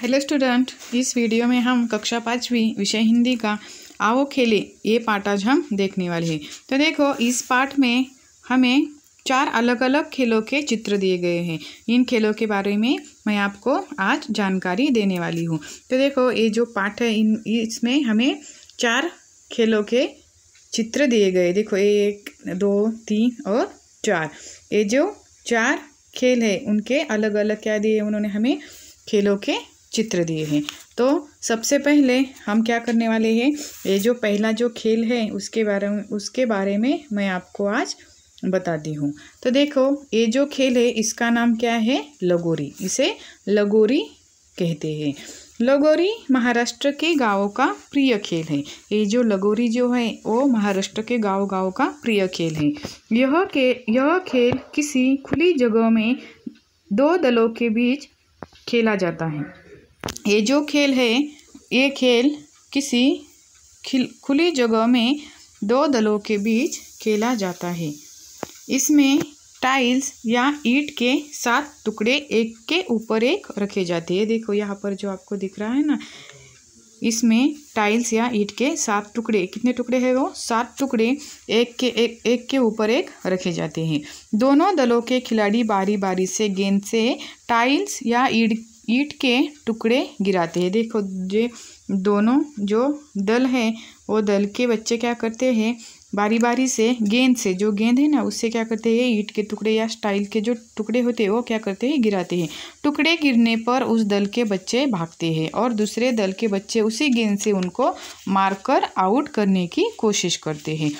hello student इस video में हम कक्षा पाँचवीं विषय हिंदी का आओ खेले ये पाठ आज हम देखने वाले हैं तो देखो इस पाठ में हमें चार अलग अलग खेलों के चित्र दिए गए हैं इन खेलों के बारे में मैं आपको आज जानकारी देने वाली हूँ तो देखो ये जो पाठ है इन इसमें हमें चार खेलों के चित्र दिए गए देखो एक दो तीन और चार ये जो चार खेल है उनके अलग अलग क्या दिए उन्होंने हमें खेलों के चित्र दिए हैं तो सबसे पहले हम क्या करने वाले हैं ये जो पहला जो खेल है उसके बारे में उसके बारे में मैं आपको आज बताती हूँ तो देखो ये जो खेल है इसका नाम क्या है लगोरी इसे लगोरी कहते हैं लगोरी महाराष्ट्र के गाँव का प्रिय खेल है ये जो लगोरी जो है वो महाराष्ट्र के गाँव गाँव का प्रिय खेल है यह के यह खेल किसी खुली जगह में दो दलों के बीच खेला जाता है ये जो खेल है ये खेल किसी खिल खुली जगह में दो दलों के बीच खेला जाता है इसमें टाइल्स या ईट के सात टुकड़े एक के ऊपर एक रखे जाते हैं देखो यहाँ पर जो आपको दिख रहा है ना इसमें टाइल्स या ईंट के सात टुकड़े कितने टुकड़े हैं वो सात टुकड़े एक के एक एक के ऊपर एक रखे जाते हैं दोनों दलों के खिलाड़ी बारी बारी से गेंद से टाइल्स या ईट ईट के टुकड़े गिराते हैं देखो ये दोनों जो दल हैं वो दल के बच्चे क्या करते हैं बारी बारी से गेंद से जो गेंद है ना उससे क्या करते हैं ईट के टुकड़े या स्टाइल के जो टुकड़े होते हैं वो क्या करते हैं गिराते हैं टुकड़े गिरने पर उस दल के बच्चे भागते हैं और दूसरे दल के बच्चे उसी गेंद से उनको मारकर आउट करने की कोशिश करते हैं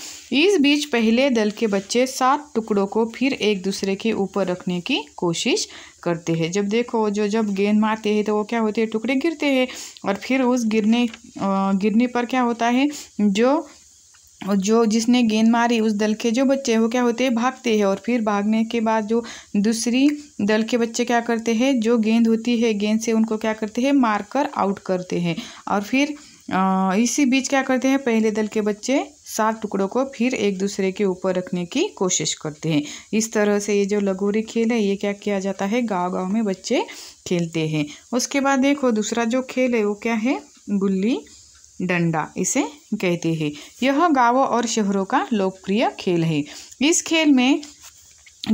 इस बीच पहले दल के बच्चे सात टुकड़ों को फिर एक दूसरे के ऊपर रखने की कोशिश करते हैं जब देखो जो जब गेंद मारते हैं तो वो क्या होते हैं टुकड़े गिरते हैं और फिर उस गिरने गिरने पर क्या होता है जो और जो जिसने गेंद मारी उस दल के जो बच्चे वो क्या होते हैं भागते हैं और फिर भागने के बाद जो दूसरी दल के बच्चे क्या करते हैं जो गेंद होती है गेंद से उनको क्या करते हैं मार कर आउट करते हैं और फिर इसी बीच क्या करते हैं पहले दल के बच्चे सात टुकड़ों को फिर एक दूसरे के ऊपर रखने की कोशिश करते हैं इस तरह से ये जो लगोरी खेल है ये क्या किया जाता है गाँव गाँव में बच्चे खेलते हैं उसके बाद देखो दूसरा जो खेल है वो क्या है गुल्ली डंडा इसे कहते हैं यह गांवों और शहरों का लोकप्रिय खेल है इस खेल में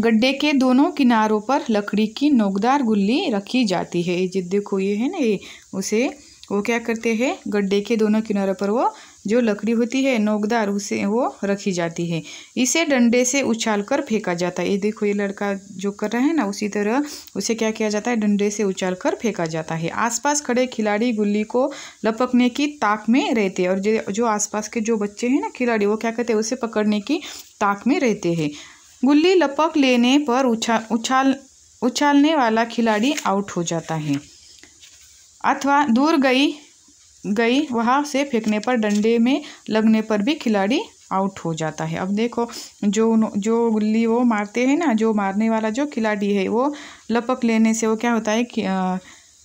गड्ढे के दोनों किनारों पर लकड़ी की नोकदार गुल्ली रखी जाती है ये देखो ये है ना ये उसे वो क्या करते हैं गड्ढे के दोनों किनारों पर वो जो लकड़ी होती है नोकदार उसे वो रखी जाती है इसे डंडे से उछाल कर फेंका जाता है ये देखो ये लड़का जो कर रहा है ना उसी तरह उसे क्या किया जाता है डंडे से उछाल कर फेंका जाता है आसपास खड़े खिलाड़ी गुल्ली को लपकने की ताक में रहते हैं और जो जो आसपास के जो बच्चे हैं ना खिलाड़ी वो क्या कहते हैं उसे पकड़ने की ताक में रहते हैं गुल्ली लपक लेने पर उछाल उछाल उछालने वाला खिलाड़ी आउट हो जाता है अथवा दूर गई गई वहाँ से फेंकने पर डंडे में लगने पर भी खिलाड़ी आउट हो जाता है अब देखो जो जो गुल्ली वो मारते हैं ना जो मारने वाला जो खिलाड़ी है वो लपक लेने से वो क्या होता है कि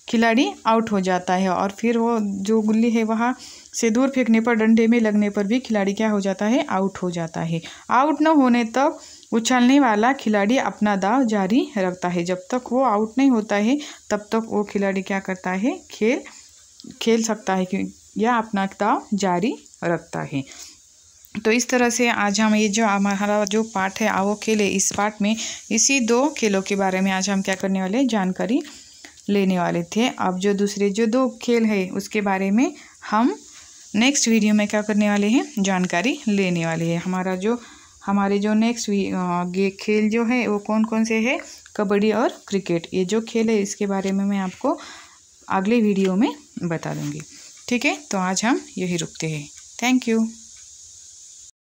खिलाड़ी आउट हो जाता है और फिर वो जो गुल्ली है वहाँ से दूर फेंकने पर डंडे में लगने पर भी खिलाड़ी क्या हो जाता है आउट हो जाता है आउट न होने तक तो उछलने वाला खिलाड़ी अपना दाव जारी रखता है जब तक वो आउट नहीं होता है तब तक वो खिलाड़ी क्या करता है खेल खेल सकता है क्यों या अपना किताब जारी रखता है तो इस तरह से आज हम ये जो हमारा जो पार्ट है आवो खेले इस पार्ट में इसी दो खेलों के बारे में आज हम क्या करने वाले जानकारी लेने वाले थे अब जो दूसरे जो दो खेल है उसके बारे में हम नेक्स्ट वीडियो में क्या करने वाले हैं जानकारी लेने वाले हैं हमारा जो हमारे जो नेक्स्ट खेल जो है वो कौन कौन से है कबड्डी और क्रिकेट ये जो खेल है इसके बारे में मैं आपको अगले वीडियो में बता दूँगी ठीक है तो आज हम यही रुकते हैं थैंक यू